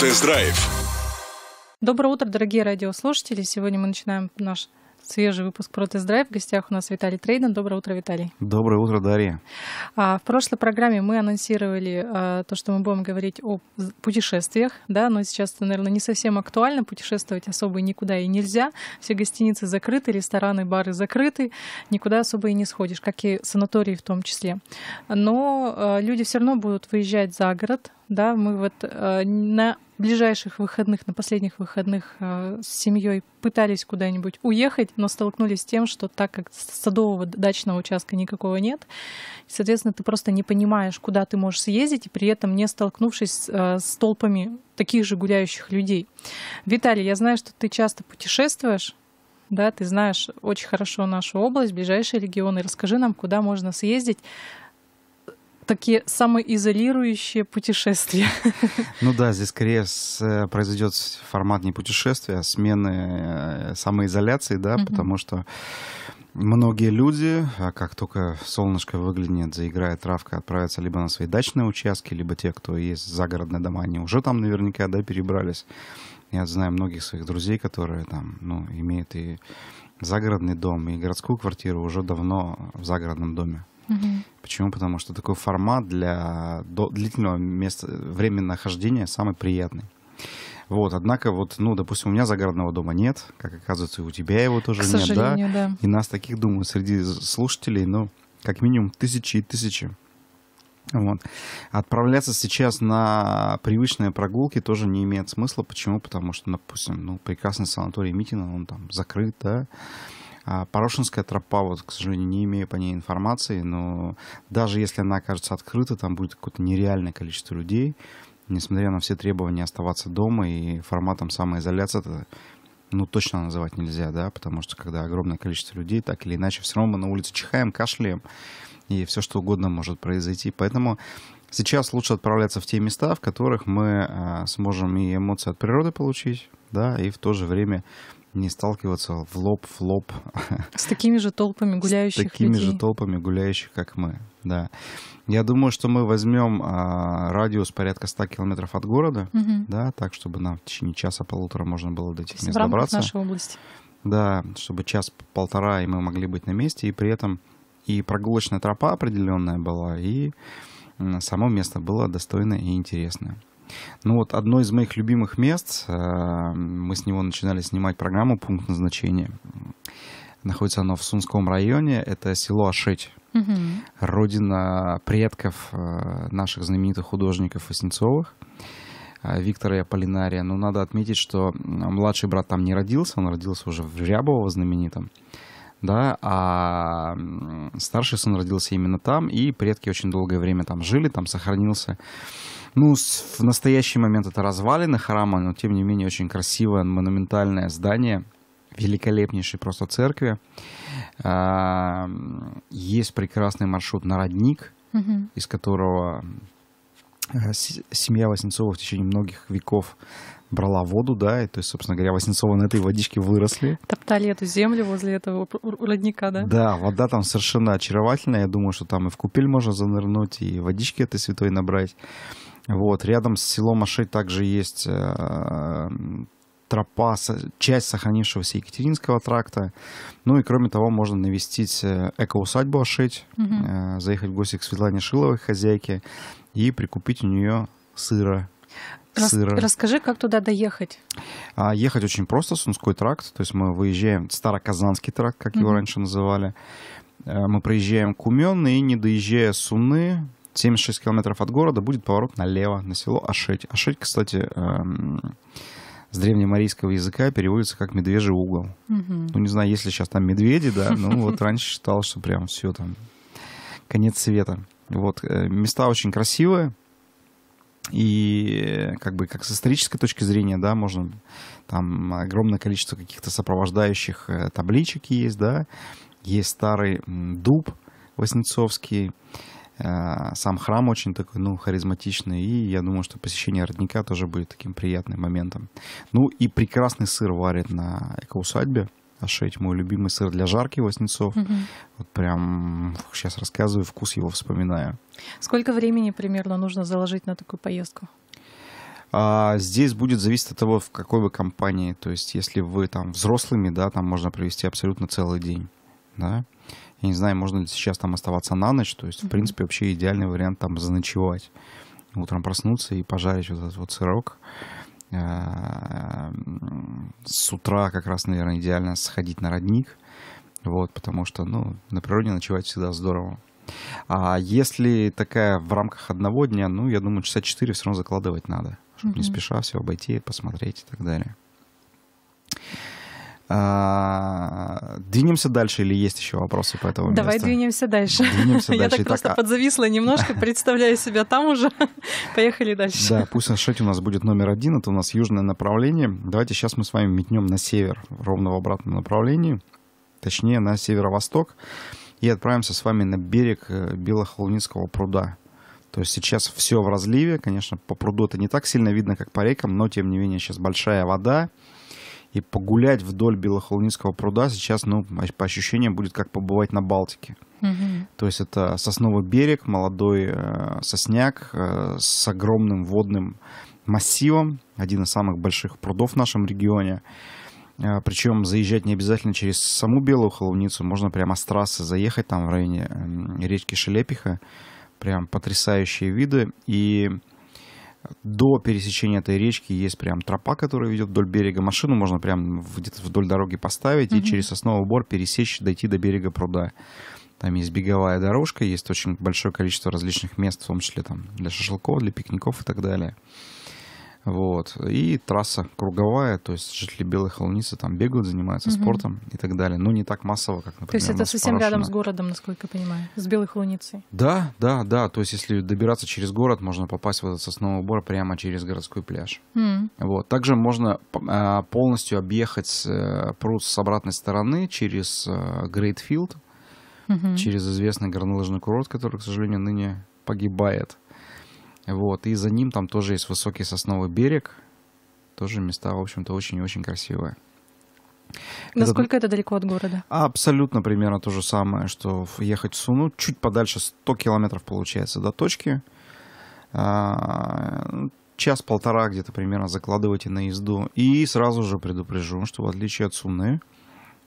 тест драйв Доброе утро, дорогие радиослушатели. Сегодня мы начинаем наш свежий выпуск про тест-драйв. В гостях у нас Виталий Трейден. Доброе утро, Виталий. Доброе утро, Дарья. А, в прошлой программе мы анонсировали а, то, что мы будем говорить о путешествиях, да, но сейчас это, наверное, не совсем актуально. Путешествовать особо никуда и нельзя. Все гостиницы закрыты, рестораны, бары закрыты. Никуда особо и не сходишь, как и санатории в том числе. Но а, люди все равно будут выезжать за город, да, мы вот э, на ближайших выходных, на последних выходных э, с семьей пытались куда-нибудь уехать, но столкнулись с тем, что так как садового дачного участка никакого нет, соответственно, ты просто не понимаешь, куда ты можешь съездить, и при этом не столкнувшись э, с толпами таких же гуляющих людей. Виталий, я знаю, что ты часто путешествуешь, да, ты знаешь очень хорошо нашу область, ближайшие регионы. Расскажи нам, куда можно съездить такие самоизолирующие путешествия. Ну да, здесь скорее э, произойдет формат не путешествия, а смены э, самоизоляции, да, угу. потому что многие люди, а как только солнышко выглянет, заиграет травка, отправятся либо на свои дачные участки, либо те, кто есть загородные дома, они уже там наверняка, да, перебрались. Я знаю многих своих друзей, которые там, ну, имеют и загородный дом, и городскую квартиру уже давно в загородном доме. Угу. Почему? Потому что такой формат для длительного места, времени нахождения самый приятный. Вот, однако, вот, ну, допустим, у меня загородного дома нет, как оказывается, и у тебя его тоже К нет, да? да. И нас таких, думаю, среди слушателей, ну, как минимум тысячи и тысячи. Вот. Отправляться сейчас на привычные прогулки тоже не имеет смысла. Почему? Потому что, допустим, ну, прекрасный санаторий Митина, он там закрыт, да, а Порошинская тропа, вот, к сожалению, не имею по ней информации, но даже если она окажется открыта, там будет какое-то нереальное количество людей, несмотря на все требования оставаться дома и форматом самоизоляции, это ну, точно называть нельзя, да, потому что когда огромное количество людей, так или иначе, все равно мы на улице чихаем, кашляем, и все что угодно может произойти. Поэтому сейчас лучше отправляться в те места, в которых мы э, сможем и эмоции от природы получить, да, и в то же время не сталкиваться в лоб в лоб с такими же толпами гуляющих, с такими людей. же толпами гуляющих, как мы. Да, я думаю, что мы возьмем а, радиус порядка 100 километров от города, угу. да, так чтобы нам в течение часа полутора можно было до этих мест добраться. нашей области. Да, чтобы час полтора и мы могли быть на месте, и при этом и прогулочная тропа определенная была, и само место было достойное и интересное. Ну вот одно из моих любимых мест, э, мы с него начинали снимать программу «Пункт назначения». Находится оно в Сунском районе, это село Ашеть. Угу. Родина предков э, наших знаменитых художников Воснецовых. А, Виктора и Аполлинария. Но ну, надо отметить, что младший брат там не родился, он родился уже в Рябово знаменитом. Да, а старший сын родился именно там, и предки очень долгое время там жили, там сохранился ну, в настоящий момент это развалины храма, но тем не менее очень красивое, монументальное здание великолепнейшей просто церкви. А, есть прекрасный маршрут на родник, угу. из которого э, семья Воснецова в течение многих веков брала воду, да, и, то есть, собственно говоря, Васнецова на этой водичке выросли. Топтали эту землю возле этого родника, да? Да, вода там совершенно очаровательная, я думаю, что там и в купель можно занырнуть, и водички этой святой набрать. Вот, рядом с селом Аши также есть э, тропа, часть сохранившегося Екатеринского тракта. Ну и кроме того, можно навестить э, эко-усадьбу Ашить, угу. э, заехать в гости к Светлане Шиловой, хозяйке, и прикупить у нее сыра Рас, сыра. Расскажи, как туда доехать? А, ехать очень просто, Сунской тракт. То есть мы выезжаем, Староказанский тракт, как mm-hmm. его раньше называли. Э, мы проезжаем Кумен и, не доезжая Суны, 76 километров от города будет поворот налево, на село Ашеть. Ашеть, кстати, эм, с древнемарийского языка переводится как «медвежий угол». Угу. Ну, не знаю, если сейчас там медведи, да, Ну вот раньше считал, что прям все там, конец света. Вот, э, места очень красивые, и э, как бы как с исторической точки зрения, да, можно там огромное количество каких-то сопровождающих э, табличек есть, да, есть старый дуб воснецовский, Э, сам храм очень такой, ну, харизматичный, и я думаю, что посещение родника тоже будет таким приятным моментом. Ну и прекрасный сыр варит на экоусадьбе. Ошить мой любимый сыр для жарки Воснецов. Угу. Вот прям сейчас рассказываю, вкус его вспоминаю. Сколько времени примерно нужно заложить на такую поездку? А, здесь будет зависеть от того, в какой вы компании. То есть, если вы там взрослыми, да, там можно провести абсолютно целый день, да. Я не знаю, можно ли сейчас там оставаться на ночь. То есть, в принципе, вообще идеальный вариант там заночевать. Утром проснуться и пожарить вот этот вот сырок. Э, с утра как раз, наверное, идеально сходить на родник. Вот, потому что, ну, на природе ночевать всегда здорово. А если такая в рамках одного дня, ну, я думаю, часа четыре все равно закладывать надо, чтобы mm-hmm. не спеша все обойти, посмотреть и так далее. А, Двинемся дальше или есть еще вопросы по этому Давай месту? двинемся дальше. Двинемся дальше. Я так просто а подзависла немножко, представляю себя там уже. Поехали дальше. Да, пусть Шет у нас будет номер один, это у нас южное направление. Давайте сейчас мы с вами метнем на север, ровно в обратном направлении, точнее на северо-восток, и отправимся с вами на берег э, Белохолунинского пруда. То есть сейчас все в разливе, конечно, по пруду это не так сильно видно, как по рекам, но тем не менее сейчас большая вода, и погулять вдоль Белохолнинского пруда сейчас, ну, по ощущениям, будет как побывать на Балтике. Угу. То есть это сосновый берег, молодой э, сосняк э, с огромным водным массивом, один из самых больших прудов в нашем регионе. Э, причем заезжать не обязательно через саму Белую Холуницу, можно прямо с трассы заехать там в районе речки Шелепиха. Прям потрясающие виды. И до пересечения этой речки есть прям тропа, которая ведет вдоль берега. Машину можно прям где-то вдоль дороги поставить mm-hmm. и через сосновый бор пересечь, дойти до берега пруда. Там есть беговая дорожка, есть очень большое количество различных мест, в том числе там для шашлыков, для пикников и так далее. Вот. И трасса круговая, то есть жители Белой Холуницы там бегают, занимаются угу. спортом и так далее. Но ну, не так массово, как, например, То есть это совсем Порошино. рядом с городом, насколько я понимаю, с Белой Холуницей? Да, да, да. То есть если добираться через город, можно попасть в этот сосновый бор прямо через городской пляж. Mm. Вот. Также можно а, полностью объехать э, пруд с обратной стороны через э, Грейтфилд, угу. через известный горнолыжный курорт, который, к сожалению, ныне погибает. Вот, и за ним там тоже есть высокий сосновый берег. Тоже места, в общем-то, очень-очень красивые. Насколько это... это далеко от города? Абсолютно примерно то же самое, что ехать в Суну. Чуть подальше 100 километров получается до точки. А, час-полтора где-то примерно закладывайте на езду. И сразу же предупрежу, что в отличие от Суны,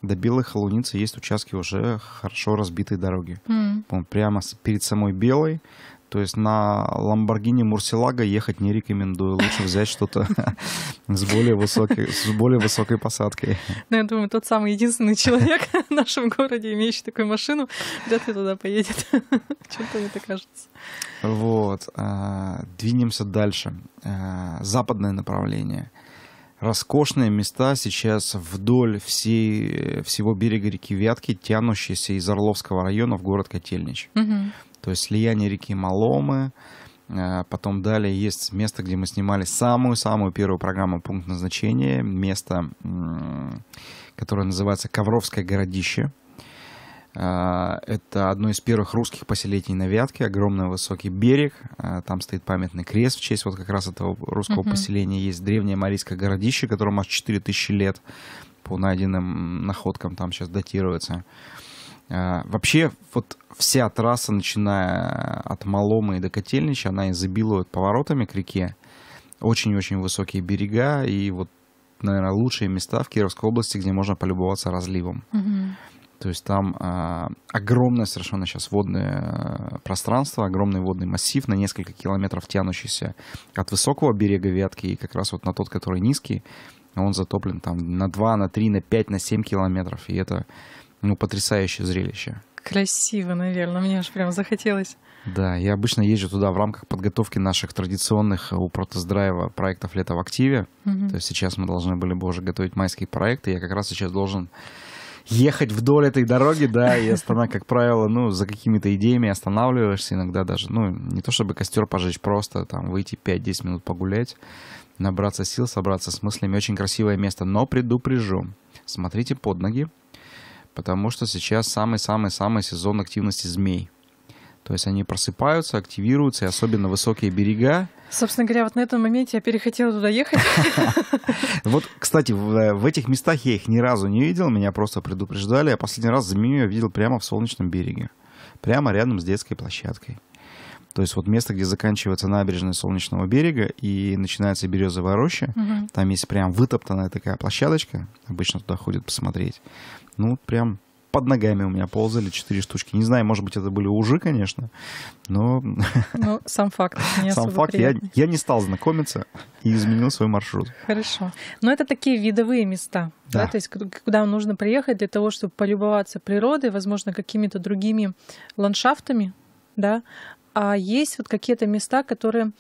до Белой Холуницы есть участки уже хорошо разбитой дороги. Mm. Прямо перед самой Белой то есть на Lamborghini Murcielago ехать не рекомендую. Лучше взять что-то с более высокой, с более высокой посадкой. Ну, я думаю, тот самый единственный человек в нашем городе, имеющий такую машину, вряд ли туда поедет. Чем-то мне так кажется. Вот. Э, двинемся дальше. Э, западное направление роскошные места сейчас вдоль всей, всего берега реки Вятки, тянущиеся из Орловского района в город Котельнич. Угу то есть слияние реки Маломы, э, Потом далее есть место, где мы снимали самую-самую первую программу «Пункт назначения». Место, которое называется Ковровское городище. Э, это одно из первых русских поселений на Вятке, огромный высокий берег. Э, там стоит памятный крест в честь вот как раз этого русского uh-huh. поселения. Есть древнее марийское городище, которому аж 4000 лет по найденным находкам там сейчас датируется. А, вообще, вот вся трасса, начиная от Маломы и до Котельнича, она изобилует поворотами к реке. Очень-очень высокие берега и вот, наверное, лучшие места в Кировской области, где можно полюбоваться разливом. То есть там э, огромное совершенно сейчас водное э, пространство, огромный водный массив на несколько километров тянущийся от высокого берега Вятки и как раз вот на тот, который низкий, он затоплен там на 2, на 3, на 5, на 7 километров. И это ну, потрясающее зрелище. Красиво, наверное. Мне уж прям захотелось. Да, я обычно езжу туда в рамках подготовки наших традиционных э, у протест-драйва проектов «Лето в активе». Угу. То есть сейчас мы должны были бы уже готовить майские проекты. Я как раз сейчас должен ехать вдоль этой дороги, да, и Астана, как правило, ну, за какими-то идеями останавливаешься иногда даже, ну, не то чтобы костер пожечь, просто там выйти 5-10 минут погулять, набраться сил, собраться с мыслями. Очень красивое место, но предупрежу, смотрите под ноги, потому что сейчас самый-самый-самый сезон активности змей. То есть они просыпаются, активируются, и особенно высокие берега. Собственно говоря, вот на этом моменте я перехотела туда ехать. Вот, кстати, э, в этих местах я их ни разу не видел, меня просто предупреждали. Я последний раз заменю я видел прямо в Солнечном береге, прямо рядом с детской площадкой. То есть вот место, где заканчивается набережная Солнечного берега и начинается березовая роща, угу. там есть прям вытоптанная такая площадочка, обычно туда ходят посмотреть. Ну, прям под ногами у меня ползали четыре штучки. Не знаю, может быть, это были ужи, конечно, но... Ну, сам факт. Не сам факт. Я, я не стал знакомиться и изменил свой маршрут. Хорошо. Но это такие видовые места, да. да? То есть куда нужно приехать для того, чтобы полюбоваться природой, возможно, какими-то другими ландшафтами, да, а есть вот какие-то места, которые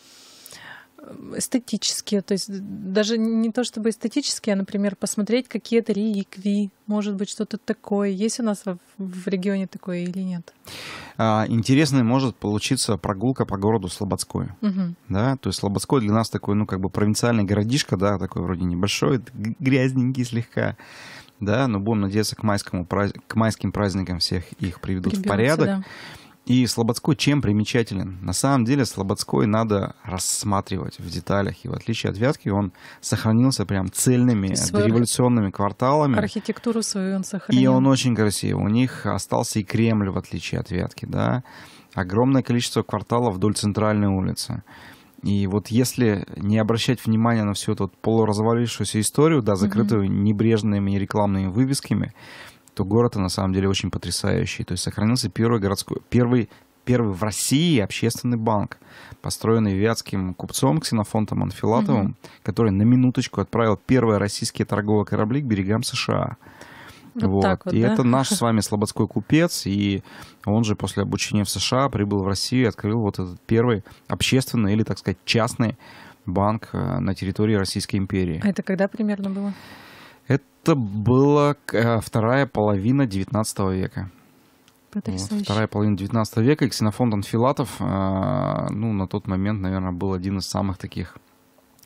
э, эстетические, то есть даже не то чтобы эстетические, а, например, посмотреть какие-то реликвии, может быть, что-то такое. Есть у нас в регионе такое или нет? А, Интересной может получиться прогулка по городу Слободской. Угу. Да? То есть Слободской для нас такой, ну, как бы провинциальный городишко, да, такой вроде небольшой, грязненький слегка да, но будем надеяться, к, майскому, к майским праздникам всех их приведут Приберутся, в порядок. Да. И Слободской чем примечателен? На самом деле Слободской надо рассматривать в деталях. И в отличие от Вятки, он сохранился прям цельными свою дореволюционными кварталами. Архитектуру свою он сохранил. И он очень красив. У них остался и Кремль, в отличие от Вятки. Да? Огромное количество кварталов вдоль центральной улицы. И вот если не обращать внимания на всю эту полуразвалившуюся историю, да, закрытую mm-hmm. небрежными рекламными вывесками, что город на самом деле очень потрясающий. То есть сохранился первый городской, первый первый в России общественный банк, построенный вятским купцом Ксенофонтом Анфилатовым, угу. который на минуточку отправил первые российские торговые корабли к берегам США. Вот, вот. вот. И да? это наш с вами слободской купец, и он же после обучения в США прибыл в Россию и открыл вот этот первый общественный или, так сказать, частный банк э, на территории Российской империи. А это когда примерно было? Это была э, вторая половина 19 века. Вот, вторая половина 19 века. И ксенофонт Анфилатов, э, ну, на тот момент, наверное, был один из самых таких...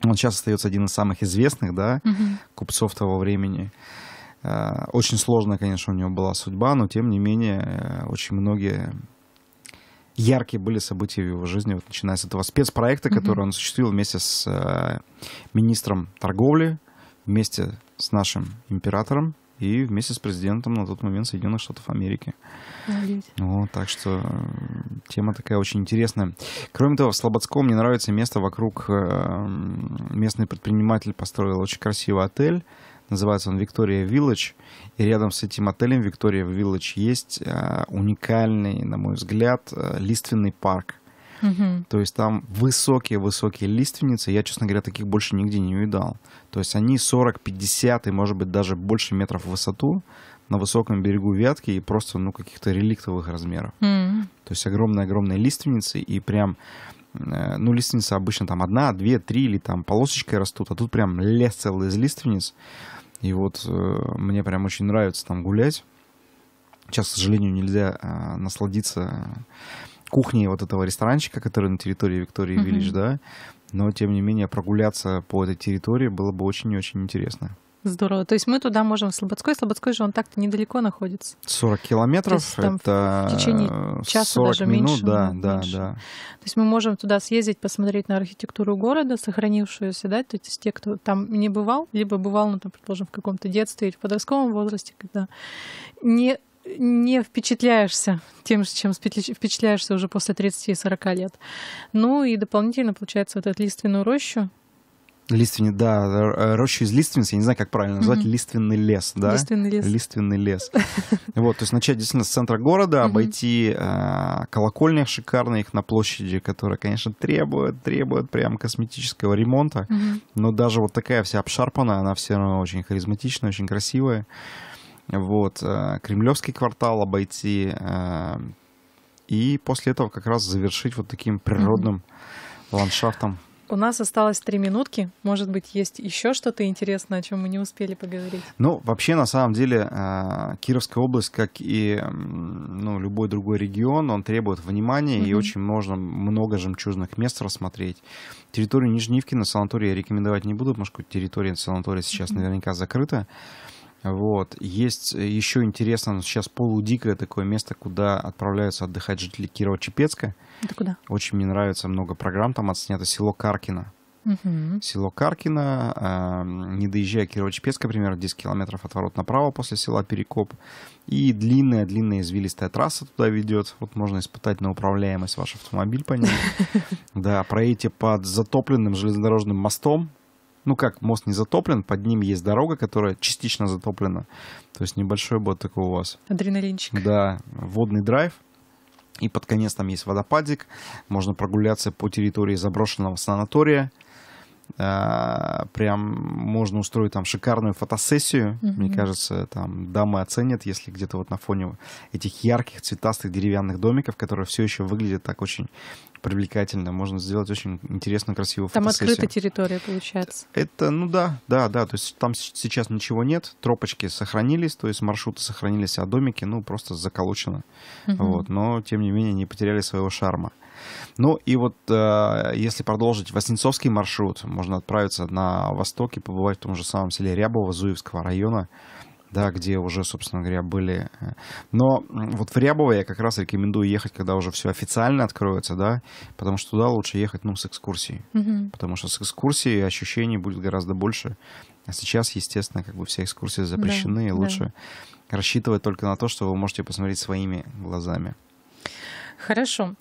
Он сейчас остается один из самых известных, да, угу. купцов того времени. Э, очень сложная, конечно, у него была судьба, но, тем не менее, очень многие яркие были события в его жизни, вот, начиная с этого спецпроекта, который он осуществил вместе с министром торговли, вместе с нашим императором и вместе с президентом на тот момент Соединенных Штатов Америки. Обалдеть. так что э, тема такая очень интересная. Кроме того, в Слободском мне нравится место вокруг. Э, местный предприниматель построил очень красивый отель. Называется он Виктория Вилледж. И рядом с этим отелем Виктория Вилледж есть э, уникальный, на мой взгляд, лиственный парк Угу. То есть там высокие-высокие лиственницы. Я, честно говоря, таких больше нигде не увидал. То есть они 40, 50 и, может быть, даже больше метров в высоту на высоком берегу ветки и просто, ну, каких-то реликтовых размеров. Mm. То есть огромные-огромные лиственницы и прям, э, ну, лиственницы обычно там одна, две, три или там полосочкой растут, а тут прям лес целый из лиственниц. И вот э, мне прям очень нравится там гулять. Сейчас, к сожалению, нельзя э, насладиться кухни вот этого ресторанчика, который на территории Виктории Виллидж, mm-hmm. да, но тем не менее прогуляться по этой территории было бы очень-очень и интересно. Здорово. То есть мы туда можем в Слободской. Слободской же он так-то недалеко находится. 40 километров. это в течение часа 40 даже минут, меньше. Да, ну, да, да. То есть мы можем туда съездить, посмотреть на архитектуру города, сохранившуюся, да, то есть те, кто там не бывал, либо бывал, ну, там, предположим, в каком-то детстве или в подростковом возрасте, когда не не впечатляешься тем, чем впечатляешься уже после 30-40 лет. Ну и дополнительно, получается, вот эту лиственную рощу. Лиственный, да, э, роща из лиственниц, я не знаю, как правильно назвать, mm-hmm. лиственный лес, да? Лиственный лес. Лиственный лес. Вот, то есть начать действительно с центра города, обойти э, шикарные их на площади, которая, конечно, требует, требует прям косметического ремонта, но даже вот такая вся обшарпанная, она все равно очень харизматичная, очень красивая вот, э, Кремлевский квартал обойти, э, и после этого как раз завершить вот таким природным ландшафтом. У нас осталось три минутки. Может быть, есть еще что-то интересное, о чем мы не успели поговорить? Ну, вообще, на самом деле, э, Кировская область, как и ну, любой другой регион, он требует внимания, mm-hmm. и очень можно много жемчужных мест рассмотреть. Территорию Нижневки на санатории я рекомендовать не буду, потому что территория санатория сейчас mm-hmm. наверняка закрыта. Вот. Есть э, еще интересно, сейчас полудикое такое место, куда отправляются отдыхать жители Кирова-Чепецка. Это куда? Очень мне нравится, много программ там отснято. Село Каркино. Угу. Село Каркино, а, не доезжая Кирово-Чепецка, примерно 10 километров от ворот направо после села Перекоп. И длинная-длинная извилистая трасса туда ведет. Вот можно испытать на управляемость ваш автомобиль по ней. Да, проедете под затопленным железнодорожным мостом, ну как, мост не затоплен, под ним есть дорога, которая частично затоплена. То есть небольшой будет такой у вас. Адреналинчик. Да, водный драйв. И под конец там есть водопадик. Можно прогуляться по территории заброшенного санатория. А, прям можно устроить там шикарную фотосессию. Mm-hmm. Мне кажется, там дамы оценят, если где-то вот на фоне этих ярких цветастых деревянных домиков, которые все еще выглядят так очень привлекательно, можно сделать очень интересно, красиво Там открытая территория получается. Это, ну да, да, да, то есть там сейчас ничего нет, тропочки сохранились, то есть маршруты сохранились, а домики, ну, просто заколочено угу. вот, но, тем не менее, не потеряли своего шарма. Ну и вот э, если продолжить Воснецовский маршрут, можно отправиться на восток и побывать в том же самом селе Рябово Зуевского района, да, где уже, собственно говоря, были. Э, но вот в Рябово я как раз рекомендую ехать, когда уже все официально откроется, да, потому что туда лучше ехать, ну, с экскурсией, угу. потому что с экскурсией ощущений будет гораздо больше. А сейчас, естественно, как бы все экскурсии запрещены, да, и лучше да. рассчитывать только на то, что вы можете посмотреть своими глазами. Хорошо.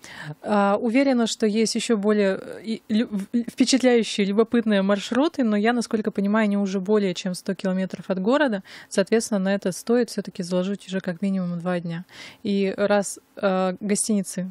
А, уверена, что есть еще более э, впечатляющие, любопытные маршруты, но я, насколько понимаю, они уже более чем 100 километров от города. Соответственно, на это стоит все-таки заложить уже как минимум два дня. И раз а, гостиницы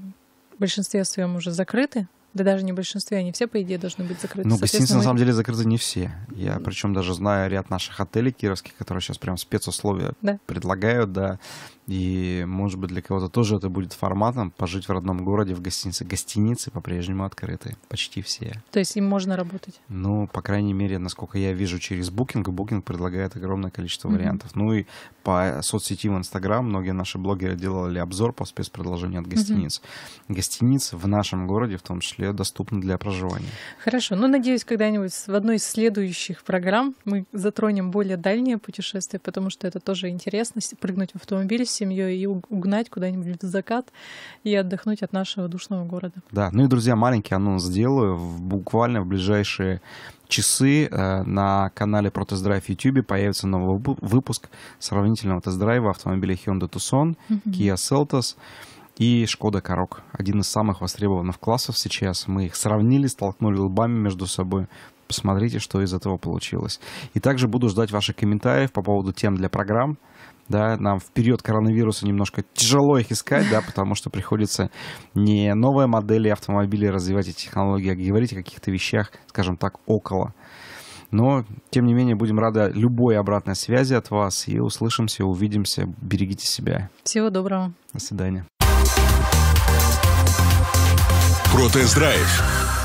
в большинстве своем уже закрыты, да даже не в большинстве, они все, по идее, должны быть закрыты. Ну, гостиницы, мы... на самом деле, закрыты не все. Я причем даже знаю ряд наших отелей кировских, которые сейчас прям спецусловия да. предлагают, да. И, может быть, для кого-то тоже это будет форматом пожить в родном городе в гостинице. Гостиницы по-прежнему открыты, почти все. То есть им можно работать? Ну, по крайней мере, насколько я вижу через Booking, Booking предлагает огромное количество mm-hmm. вариантов. Ну и по соцсети в Instagram многие наши блогеры делали обзор по спецпредложению от гостиниц. Mm-hmm. Гостиницы в нашем городе в том числе доступны для проживания. Хорошо. Ну, надеюсь, когда-нибудь в одной из следующих программ мы затронем более дальние путешествия, потому что это тоже интересно, прыгнуть в автомобиль семьей и угнать куда-нибудь в закат и отдохнуть от нашего душного города. Да, ну и, друзья, маленький анонс сделаю. Буквально в ближайшие часы э, на канале про драйв в YouTube появится новый выпуск сравнительного тест-драйва автомобилей Hyundai Tucson, mm-hmm. Kia Seltos и Шкода Корок. Один из самых востребованных классов сейчас. Мы их сравнили, столкнули лбами между собой. Посмотрите, что из этого получилось. И также буду ждать ваших комментариев по поводу тем для программ да, нам в период коронавируса немножко тяжело их искать, да, потому что приходится не новые модели автомобилей развивать и технологии, а говорить о каких-то вещах, скажем так, около. Но, тем не менее, будем рады любой обратной связи от вас и услышимся, увидимся. Берегите себя. Всего доброго. До свидания. Про тест-драйв.